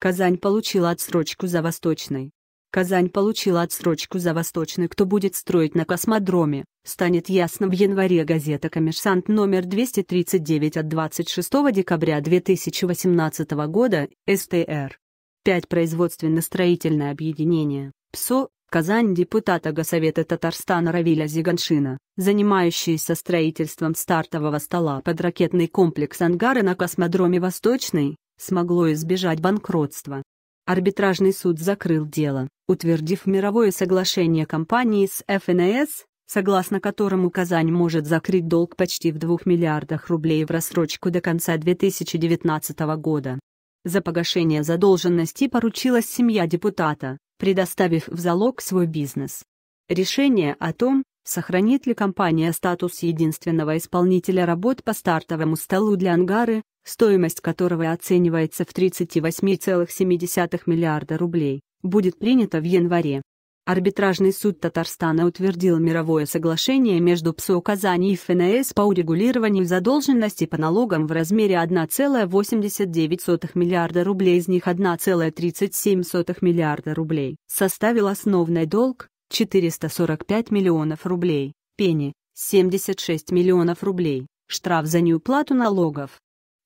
Казань получила отсрочку за Восточной. Казань получила отсрочку за Восточной. Кто будет строить на космодроме, станет ясно в январе газета «Коммерсант» номер 239 от 26 декабря 2018 года, СТР. 5 производственно-строительное объединение, ПСО, Казань депутата Госсовета Татарстана Равиля Зиганшина, занимающийся строительством стартового стола под ракетный комплекс «Ангары» на космодроме «Восточный», смогло избежать банкротства. Арбитражный суд закрыл дело, утвердив мировое соглашение компании с ФНС, согласно которому Казань может закрыть долг почти в 2 миллиардах рублей в рассрочку до конца 2019 года. За погашение задолженности поручилась семья депутата, предоставив в залог свой бизнес. Решение о том, сохранит ли компания статус единственного исполнителя работ по стартовому столу для ангары, стоимость которого оценивается в 38,7 миллиарда рублей, будет принято в январе. Арбитражный суд Татарстана утвердил мировое соглашение между ПСО Казани и ФНС по урегулированию задолженности по налогам в размере 1,89 миллиарда рублей, из них 1,37 миллиарда рублей составил основной долг 445 миллионов рублей, пени 76 миллионов рублей, штраф за неуплату налогов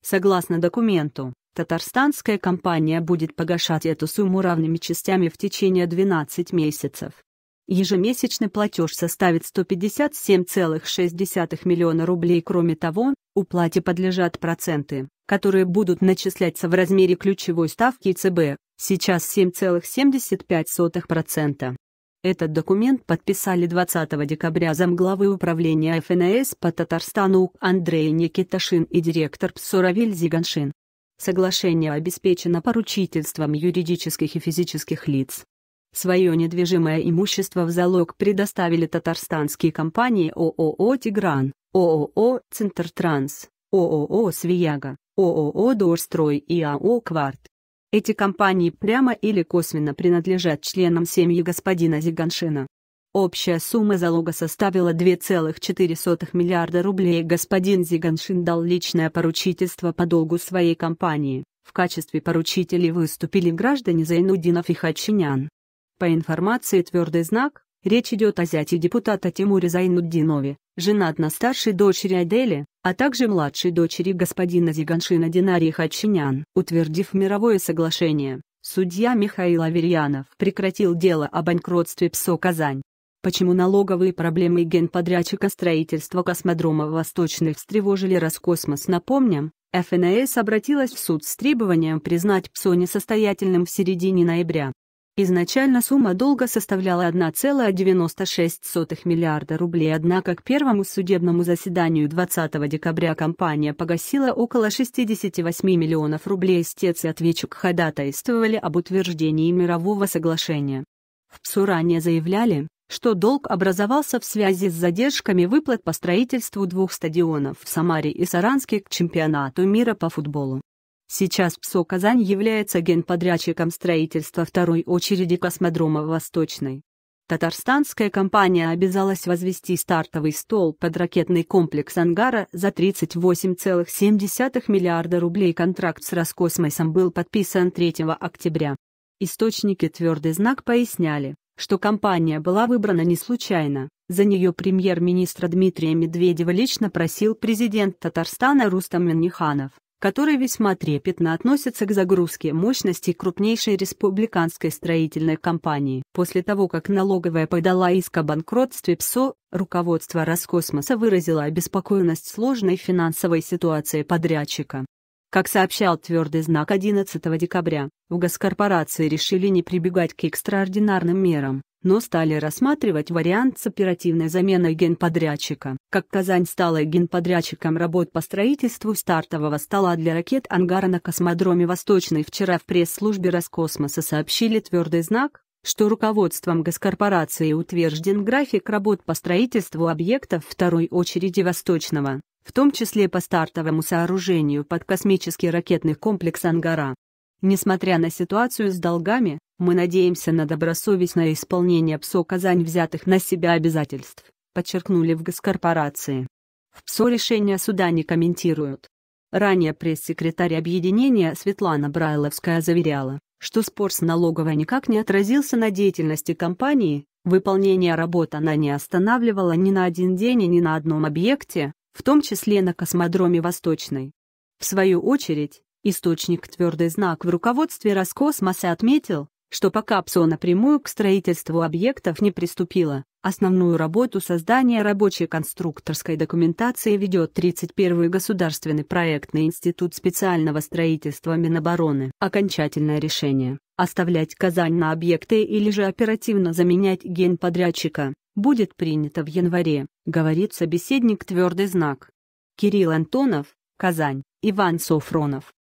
Согласно документу, татарстанская компания будет погашать эту сумму равными частями в течение 12 месяцев. Ежемесячный платеж составит 157,6 миллиона рублей. Кроме того, уплате подлежат проценты, которые будут начисляться в размере ключевой ставки ЦБ, сейчас 7,75%. Этот документ подписали 20 декабря замглавы управления ФНС по Татарстану Андрей Никиташин и директор Псуравиль Зиганшин. Соглашение обеспечено поручительством юридических и физических лиц. Свое недвижимое имущество в залог предоставили татарстанские компании ООО «Тигран», ООО «Центртранс», ООО «Свияга», ООО «Дорстрой» и АО «Кварт». Эти компании прямо или косвенно принадлежат членам семьи господина Зиганшина. Общая сумма залога составила 2,4 миллиарда рублей господин Зиганшин дал личное поручительство по долгу своей компании. В качестве поручителей выступили граждане Зайнудинов и Хачинян. По информации «Твердый знак», Речь идет о зяте депутата Тимуре Зайнуддинове, женат на старшей дочери Адели, а также младшей дочери господина Зиганшина Динарии Хачинян. Утвердив мировое соглашение, судья Михаил Аверьянов прекратил дело о банкротстве ПСО «Казань». Почему налоговые проблемы и генподрядчика строительства космодрома Восточный встревожили Роскосмос, напомним, ФНС обратилась в суд с требованием признать ПСО несостоятельным в середине ноября. Изначально сумма долга составляла 1,96 миллиарда рублей, однако к первому судебному заседанию 20 декабря компания погасила около 68 миллионов рублей. Истец и ответчик ходатайствовали об утверждении мирового соглашения. В ПСУ ранее заявляли, что долг образовался в связи с задержками выплат по строительству двух стадионов в Самаре и Саранске к чемпионату мира по футболу. Сейчас ПСО «Казань» является генподрядчиком строительства второй очереди космодрома Восточной. Татарстанская компания обязалась возвести стартовый стол под ракетный комплекс «Ангара» за 38,7 миллиарда рублей. Контракт с Роскосмосом был подписан 3 октября. Источники «Твердый знак» поясняли, что компания была выбрана не случайно. За нее премьер-министра Дмитрия Медведева лично просил президент Татарстана Рустам Миниханов который весьма трепетно относится к загрузке мощности крупнейшей республиканской строительной компании. После того, как налоговая подала иск о банкротстве ПСО, руководство Роскосмоса выразило обеспокоенность сложной финансовой ситуации подрядчика. Как сообщал твердый знак 11 декабря, в госкорпорации решили не прибегать к экстраординарным мерам, но стали рассматривать вариант с оперативной заменой генподрядчика. Как Казань стала генподрядчиком работ по строительству стартового стола для ракет «Ангара» на космодроме «Восточный» вчера в пресс-службе Роскосмоса сообщили твердый знак, что руководством госкорпорации утвержден график работ по строительству объектов второй очереди Восточного, в том числе по стартовому сооружению под космический ракетный комплекс «Ангара». Несмотря на ситуацию с долгами, мы надеемся на добросовестное исполнение ПСО «Казань» взятых на себя обязательств, подчеркнули в госкорпорации. В ПСО решения суда не комментируют. Ранее пресс-секретарь объединения Светлана Брайловская заверяла, что спор с налоговой никак не отразился на деятельности компании, выполнение работ она не останавливала ни на один день и ни на одном объекте, в том числе на космодроме Восточной. В свою очередь, Источник «Твердый знак» в руководстве Роскосмоса отметил, что пока ПСО напрямую к строительству объектов не приступила, основную работу создания рабочей конструкторской документации ведет 31-й государственный проектный институт специального строительства Минобороны. Окончательное решение – оставлять Казань на объекты или же оперативно заменять генподрядчика – будет принято в январе, говорит собеседник «Твердый знак». Кирилл Антонов, Казань, Иван Софронов.